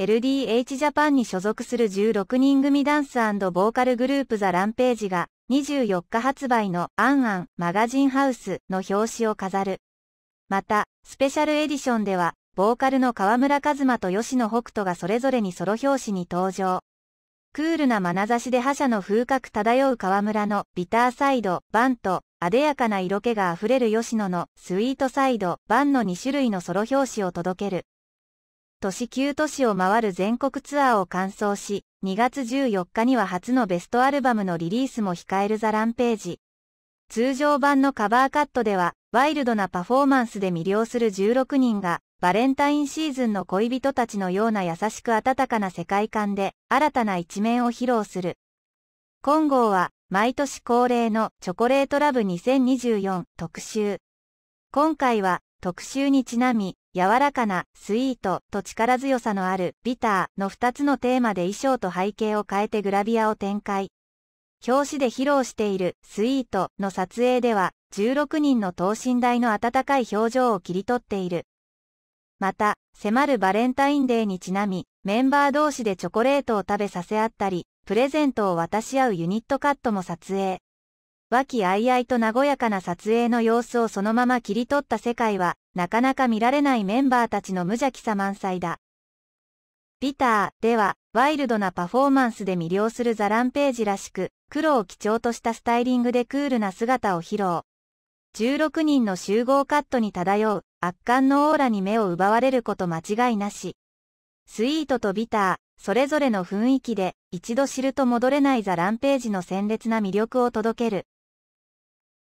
LDH ジャパンに所属する16人組ダンスボーカルグループザ・ランページが24日発売の「アンアンマガジンハウス」の表紙を飾る。また、スペシャルエディションでは、ボーカルの河村和馬と吉野北斗がそれぞれにソロ表紙に登場。クールな眼差しで覇者の風格漂う河村のビターサイド、バンと、あでやかな色気が溢れる吉野のスイートサイド、バンの2種類のソロ表紙を届ける。都市9都市を回る全国ツアーを完走し、2月14日には初のベストアルバムのリリースも控えるザランページ。通常版のカバーカットでは、ワイルドなパフォーマンスで魅了する16人が、バレンタインシーズンの恋人たちのような優しく温かな世界観で、新たな一面を披露する。今号は、毎年恒例のチョコレートラブ2024特集。今回は、特集にちなみ、柔らかな、スイートと力強さのある、ビターの2つのテーマで衣装と背景を変えてグラビアを展開。表紙で披露している、スイートの撮影では、16人の等身大の温かい表情を切り取っている。また、迫るバレンタインデーにちなみ、メンバー同士でチョコレートを食べさせ合ったり、プレゼントを渡し合うユニットカットも撮影。和気あいあいと和やかな撮影の様子をそのまま切り取った世界は、なかなか見られないメンバーたちの無邪気さ満載だ。ビターでは、ワイルドなパフォーマンスで魅了するザランページらしく、黒を基調としたスタイリングでクールな姿を披露。16人の集合カットに漂う圧巻のオーラに目を奪われること間違いなし。スイートとビター、それぞれの雰囲気で一度知ると戻れないザランページの鮮烈な魅力を届ける。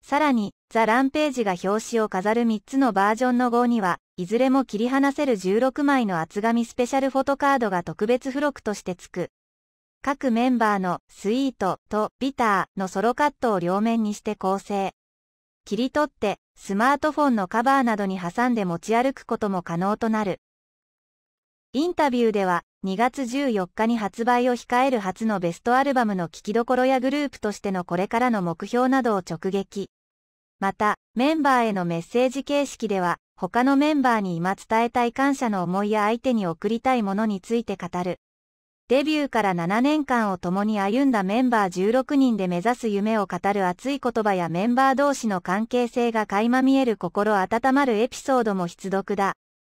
さらに、ザ・ランページが表紙を飾る3つのバージョンの号には、いずれも切り離せる16枚の厚紙スペシャルフォトカードが特別付録として付く。各メンバーのスイートとビターのソロカットを両面にして構成。切り取って、スマートフォンのカバーなどに挟んで持ち歩くことも可能となる。インタビューでは、2月14日に発売を控える初のベストアルバムの聴きどころやグループとしてのこれからの目標などを直撃。また、メンバーへのメッセージ形式では、他のメンバーに今伝えたい感謝の思いや相手に送りたいものについて語る。デビューから7年間を共に歩んだメンバー16人で目指す夢を語る熱い言葉やメンバー同士の関係性が垣間見える心温まるエピソードも必読だ。